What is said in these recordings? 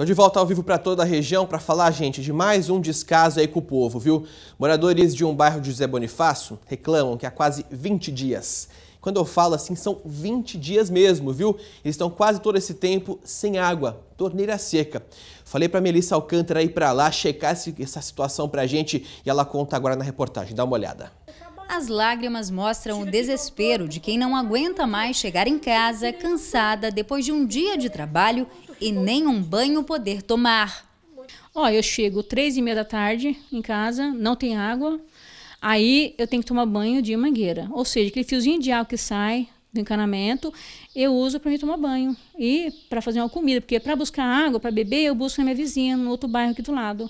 Estou de volta ao vivo para toda a região para falar, gente, de mais um descaso aí com o povo, viu? Moradores de um bairro de José Bonifácio reclamam que há quase 20 dias. Quando eu falo assim, são 20 dias mesmo, viu? Eles estão quase todo esse tempo sem água, torneira seca. Falei para Melissa Alcântara ir para lá checar essa situação para a gente e ela conta agora na reportagem. Dá uma olhada. As lágrimas mostram o desespero de quem não aguenta mais chegar em casa cansada depois de um dia de trabalho e nem um banho poder tomar. Ó, eu chego três e meia da tarde em casa, não tem água, aí eu tenho que tomar banho de mangueira. Ou seja, aquele fiozinho de água que sai do encanamento, eu uso para me tomar banho e para fazer uma comida, porque para buscar água, para beber, eu busco na minha vizinha, no outro bairro aqui do lado.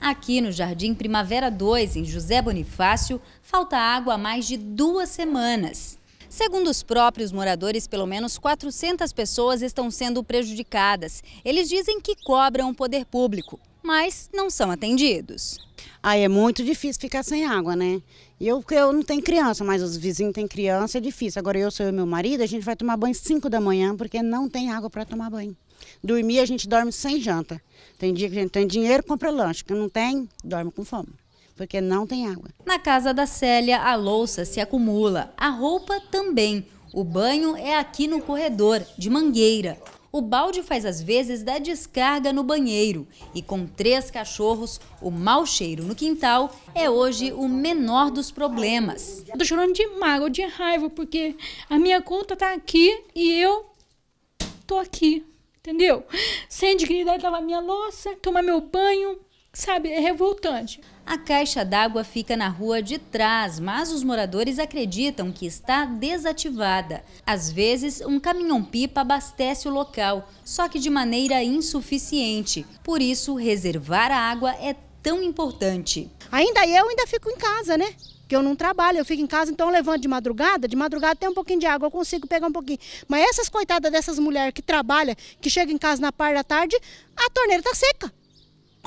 Aqui no Jardim Primavera 2, em José Bonifácio, falta água há mais de duas semanas. Segundo os próprios moradores, pelo menos 400 pessoas estão sendo prejudicadas. Eles dizem que cobram o poder público mas não são atendidos. Aí é muito difícil ficar sem água, né? Eu, eu não tenho criança, mas os vizinhos têm criança, é difícil. Agora eu, sou eu e meu marido, a gente vai tomar banho 5 da manhã, porque não tem água para tomar banho. Dormir, a gente dorme sem janta. Tem dia que a gente tem dinheiro, compra lanche. Que não tem, dorme com fome porque não tem água. Na casa da Célia, a louça se acumula, a roupa também. O banho é aqui no corredor, de mangueira o balde faz às vezes da descarga no banheiro. E com três cachorros, o mau cheiro no quintal é hoje o menor dos problemas. Eu tô chorando de mágoa, de raiva, porque a minha conta tá aqui e eu tô aqui, entendeu? Sem dignidade lavar minha louça, tomar meu banho, Sabe, é revoltante. A caixa d'água fica na rua de trás, mas os moradores acreditam que está desativada. Às vezes, um caminhão-pipa abastece o local, só que de maneira insuficiente. Por isso, reservar a água é tão importante. Ainda eu ainda fico em casa, né? que eu não trabalho, eu fico em casa, então eu levanto de madrugada, de madrugada tem um pouquinho de água, eu consigo pegar um pouquinho. Mas essas coitadas dessas mulheres que trabalham, que chegam em casa na parte da tarde, a torneira está seca.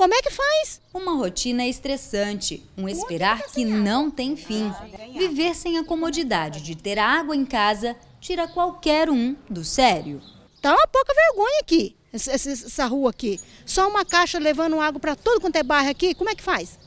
Como é que faz? Uma rotina estressante, um esperar que não tem ah, fim. Viver sem a comodidade de ter água em casa tira qualquer um do sério. Tá uma pouca vergonha aqui, essa rua aqui. Só uma caixa levando água para todo quanto é barra aqui, como é que faz?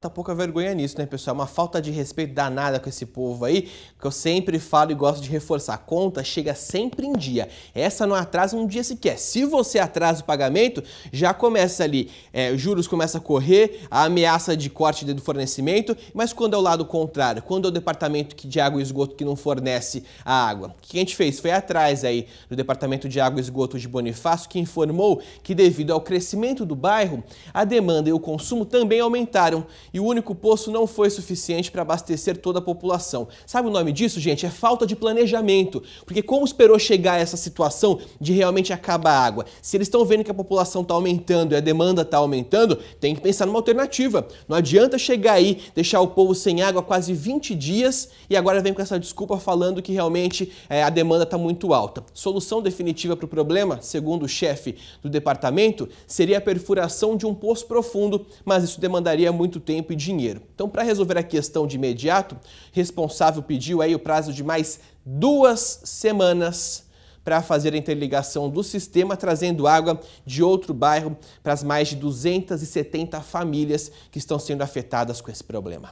Tá pouca vergonha nisso, né, pessoal? Uma falta de respeito danada com esse povo aí, que eu sempre falo e gosto de reforçar. A conta chega sempre em dia. Essa não atrasa um dia sequer. Se você atrasa o pagamento, já começa ali, é, juros começa a correr, a ameaça de corte do fornecimento, mas quando é o lado contrário, quando é o departamento de água e esgoto que não fornece a água. O que a gente fez? Foi atrás aí do departamento de água e esgoto de Bonifácio, que informou que devido ao crescimento do bairro, a demanda e o consumo também aumentaram e o único poço não foi suficiente para abastecer toda a população. Sabe o nome disso, gente? É falta de planejamento. Porque como esperou chegar a essa situação de realmente acabar a água? Se eles estão vendo que a população está aumentando e a demanda está aumentando, tem que pensar numa alternativa. Não adianta chegar aí, deixar o povo sem água quase 20 dias e agora vem com essa desculpa falando que realmente é, a demanda está muito alta. Solução definitiva para o problema, segundo o chefe do departamento, seria a perfuração de um poço profundo, mas isso demandaria muito tempo tempo e dinheiro. Então, para resolver a questão de imediato, responsável pediu aí o prazo de mais duas semanas para fazer a interligação do sistema, trazendo água de outro bairro para as mais de 270 famílias que estão sendo afetadas com esse problema.